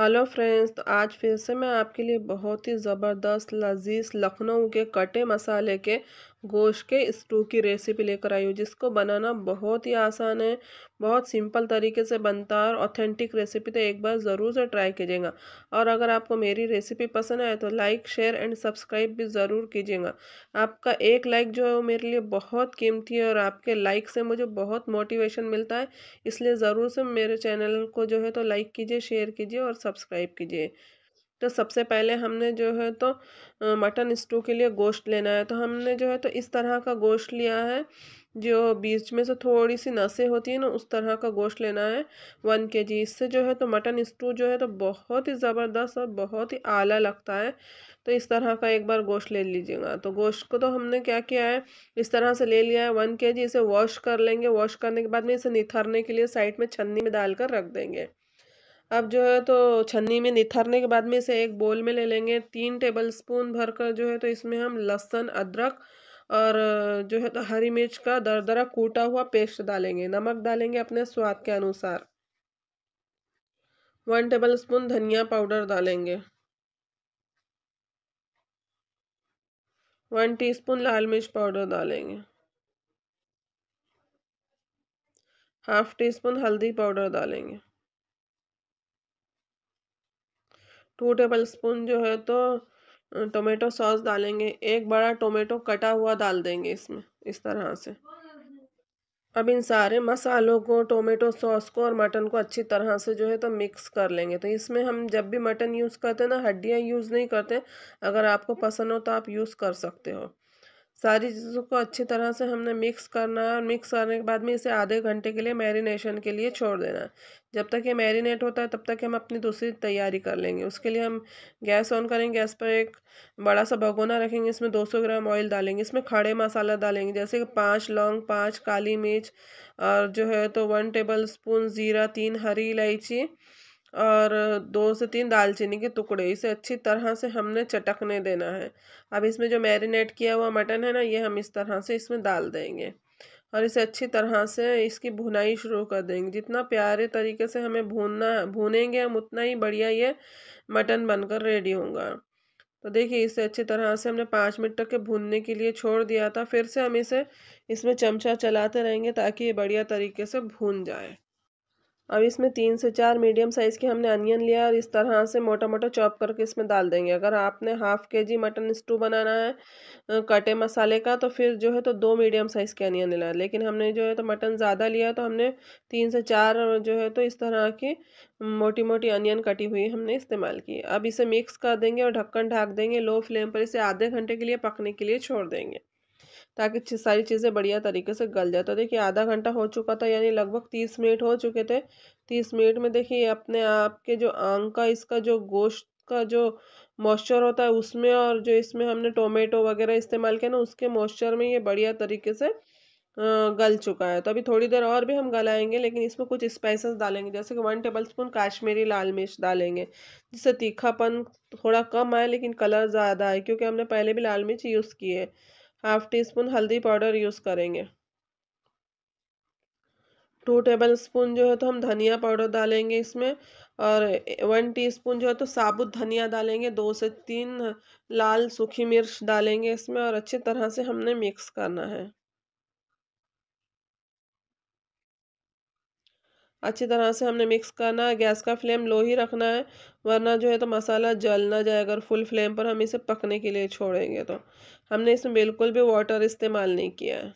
hello friends तो आज फिर से मैं आपके लिए बहुत ही ज़बरदस्त लजीज लखनऊ के कटे मसाले के गोश्त के स्टू की रेसिपी लेकर आई हूँ जिसको बनाना बहुत ही आसान है बहुत सिंपल तरीके से बनता है और ऑथेंटिक रेसिपी तो एक बार ज़रूर से ट्राई कीजिएगा और अगर आपको मेरी रेसिपी पसंद आए तो लाइक शेयर एंड सब्सक्राइब भी ज़रूर कीजिएगा आपका एक लाइक जो है वो मेरे लिए बहुत कीमती है और आपके लाइक से मुझे बहुत मोटिवेशन मिलता है इसलिए ज़रूर से मेरे चैनल को जो है तो लाइक कीजिए शेयर कीजिए और सब्सक्राइब कीजिए तो सबसे पहले हमने जो है तो मटन स्टू के लिए गोश्त लेना है तो हमने जो है तो इस तरह का गोश्त लिया है जो बीच में से थोड़ी सी नसें होती है ना उस तरह का गोश्त लेना है वन के जी इससे जो है तो मटन स्टू जो है तो बहुत ही ज़बरदस्त और बहुत ही आला लगता है तो इस तरह का एक बार गोश्त ले लीजिएगा तो गोश्त को तो हमने क्या किया है इस तरह से ले लिया है वन के जी इसे वॉश कर लेंगे वॉश करने के बाद में इसे निथरने के लिए साइड में छन्नी में डालकर रख देंगे अब जो है तो छन्नी में निथरने के बाद में इसे एक बोल में ले लेंगे तीन टेबल स्पून भर कर जो है तो इसमें हम लहसुन अदरक और जो है तो हरी मिर्च का दर दरा कूटा हुआ पेस्ट डालेंगे नमक डालेंगे अपने स्वाद के अनुसार वन टेबल स्पून धनिया पाउडर डालेंगे वन टीस्पून लाल मिर्च पाउडर डालेंगे हाफ टी स्पून हल्दी पाउडर डालेंगे टू टेबल स्पून जो है तो टोमेटो सॉस डालेंगे एक बड़ा टोमेटो कटा हुआ डाल देंगे इसमें इस तरह से अब इन सारे मसालों को टोमेटो सॉस को और मटन को अच्छी तरह से जो है तो मिक्स कर लेंगे तो इसमें हम जब भी मटन यूज़ करते हैं ना हड्डियाँ यूज़ नहीं करते अगर आपको पसंद हो तो आप यूज़ कर सकते हो सारी चीज़ों को अच्छी तरह से हमने मिक्स करना है और मिक्स करने के बाद में इसे आधे घंटे के लिए मैरिनेशन के लिए छोड़ देना है जब तक ये मैरिनेट होता है तब तक हम अपनी दूसरी तैयारी कर लेंगे उसके लिए हम गैस ऑन करेंगे गैस पर एक बड़ा सा भगोना रखेंगे इसमें 200 ग्राम ऑयल डालेंगे इसमें खड़े मसाला डालेंगे जैसे कि पाँच लौंग पाँच काली मिर्च और जो है तो वन टेबल स्पून ज़ीरा तीन हरी इलायची और दो से तीन दालचीनी के टुकड़े इसे अच्छी तरह से हमने चटकने देना है अब इसमें जो मैरिनेट किया हुआ मटन है ना ये हम इस तरह से इसमें डाल देंगे और इसे अच्छी तरह से इसकी भुनाई शुरू कर देंगे जितना प्यारे तरीके से हमें भूनना भूनेंगे हम उतना ही बढ़िया ये मटन बनकर रेडी होगा तो देखिए इसे अच्छी तरह से हमने पाँच मिनट तक के भूनने के लिए छोड़ दिया था फिर से हम इसे इसमें चमचा चलाते रहेंगे ताकि ये बढ़िया तरीके से भून जाए अब इसमें तीन से चार मीडियम साइज़ के हमने अनियन लिया और इस तरह से मोटा मोटा चॉप करके इसमें डाल देंगे अगर आपने हाफ़ के जी मटन स्टू बनाना है कटे मसाले का तो फिर जो है तो दो मीडियम साइज़ के अनियन लेना है लेकिन हमने जो है तो मटन ज़्यादा लिया तो हमने तीन से चार जो है तो इस तरह की मोटी मोटी अनियन कटी हुई हमने इस्तेमाल की अब इसे मिक्स कर देंगे और ढक्कन ढाक देंगे लो फ्लेम पर इसे आधे घंटे के लिए पकने के लिए छोड़ देंगे ताकि सारी चीज़ें बढ़िया तरीके से गल जाए तो देखिए आधा घंटा हो चुका था यानी लगभग तीस मिनट हो चुके थे तीस मिनट में देखिए अपने आप के जो आंग का इसका जो गोश्त का जो मॉइस्चर होता है उसमें और जो इसमें हमने टोमेटो वगैरह इस्तेमाल किया ना उसके मॉइस्चर में ये बढ़िया तरीके से गल चुका है तो अभी थोड़ी देर और भी हम गलाएंगे लेकिन इसमें कुछ स्पाइसेस डालेंगे जैसे कि वन टेबल स्पून काश्मीरी लाल मिर्च डालेंगे जिससे तीखापन थोड़ा कम आए लेकिन कलर ज़्यादा आए क्योंकि हमने पहले भी लाल मिर्च यूज़ की है हाफ टी स्पून हल्दी पाउडर यूज़ करेंगे टू टेबल स्पून जो है तो हम धनिया पाउडर डालेंगे इसमें और वन टीस्पून जो है तो साबुत धनिया डालेंगे दो से तीन लाल सूखी मिर्च डालेंगे इसमें और अच्छी तरह से हमने मिक्स करना है अच्छी तरह से हमने मिक्स करना है गैस का फ्लेम लो ही रखना है वरना जो है तो मसाला जल ना जाए अगर फुल फ्लेम पर हम इसे पकने के लिए छोड़ेंगे तो हमने इसमें बिल्कुल भी वाटर इस्तेमाल नहीं किया है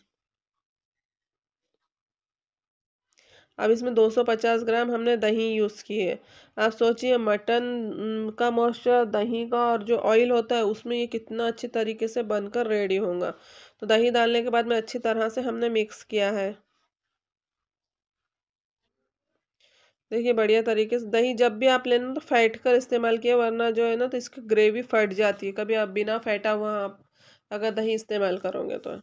अब इसमें 250 ग्राम हमने दही यूज़ की है आप सोचिए मटन का मॉइस्चर दही का और जो ऑयल होता है उसमें ये कितना अच्छी तरीके से बनकर रेडी होगा तो दही डालने के बाद में अच्छी तरह से हमने मिक्स किया है देखिए बढ़िया तरीके से दही जब भी आप लेना तो फैट कर इस्तेमाल किया वरना जो है ना तो इसकी ग्रेवी फट जाती है कभी आप बिना फैटा हुआ आप अगर दही इस्तेमाल करोगे तो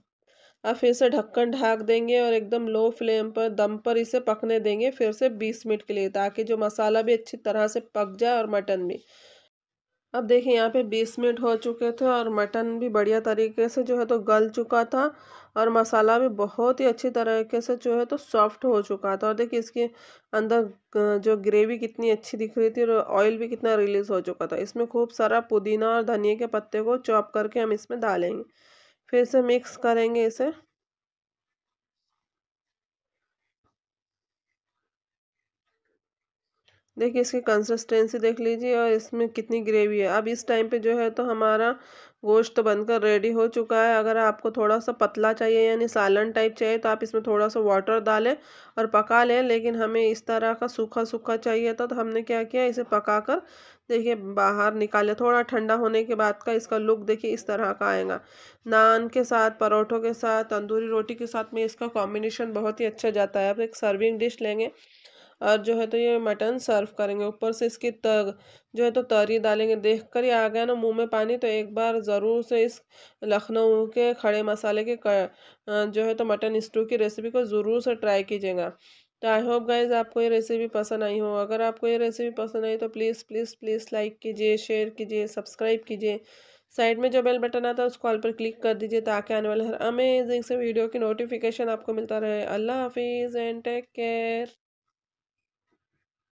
अब फिर से ढक्कन ढाक देंगे और एकदम लो फ्लेम पर दम पर इसे पकने देंगे फिर से बीस मिनट के लिए ताकि जो मसाला भी अच्छी तरह से पक जाए और मटन भी अब देखिए यहाँ पे बीस मिनट हो चुके थे और मटन भी बढ़िया तरीके से जो है तो गल चुका था और मसाला भी बहुत ही अच्छी तरीके से जो है तो सॉफ्ट हो चुका था और देखिए इसके अंदर जो ग्रेवी कितनी अच्छी दिख रही थी और ऑयल भी कितना रिलीज़ हो चुका था इसमें खूब सारा पुदीना और धनिया के पत्ते को चॉप करके हम इसमें डालेंगे फिर से मिक्स करेंगे इसे देखिए इसकी कंसिस्टेंसी देख लीजिए और इसमें कितनी ग्रेवी है अब इस टाइम पे जो है तो हमारा गोश्त बनकर रेडी हो चुका है अगर आपको थोड़ा सा पतला चाहिए यानी सालन टाइप चाहिए तो आप इसमें थोड़ा सा वाटर डालें और पका लें लेकिन हमें इस तरह का सूखा सूखा चाहिए था तो हमने क्या किया इसे पका कर देखिए बाहर निकाले थोड़ा ठंडा होने के बाद का इसका लुक देखिए इस तरह का आएगा नान के साथ परोठों के साथ तंदूरी रोटी के साथ में इसका कॉम्बिनेशन बहुत ही अच्छा जाता है आप एक सर्विंग डिश लेंगे और जो है तो ये मटन सर्व करेंगे ऊपर से इसकी तग जो है तो तरी डालेंगे देख कर ही आ गया ना मुंह में पानी तो एक बार ज़रूर से इस लखनऊ के खड़े मसाले के कर, जो है तो मटन स्टू की रेसिपी को ज़रूर से ट्राई कीजिएगा तो आई होप गाइज आपको ये रेसिपी पसंद आई हो अगर आपको ये रेसिपी पसंद आई तो प्लीज़ प्लीज़ प्लीज़ लाइक कीजिए शेयर कीजिए सब्सक्राइब कीजिए साइड में जो बेल बटन आता है उस कॉल पर क्लिक कर दीजिए ताकि आने वाले हर अमेजिंग से वीडियो की नोटिफिकेशन आपको मिलता रहे अल्लाह हाफिज़ एंड टेक केयर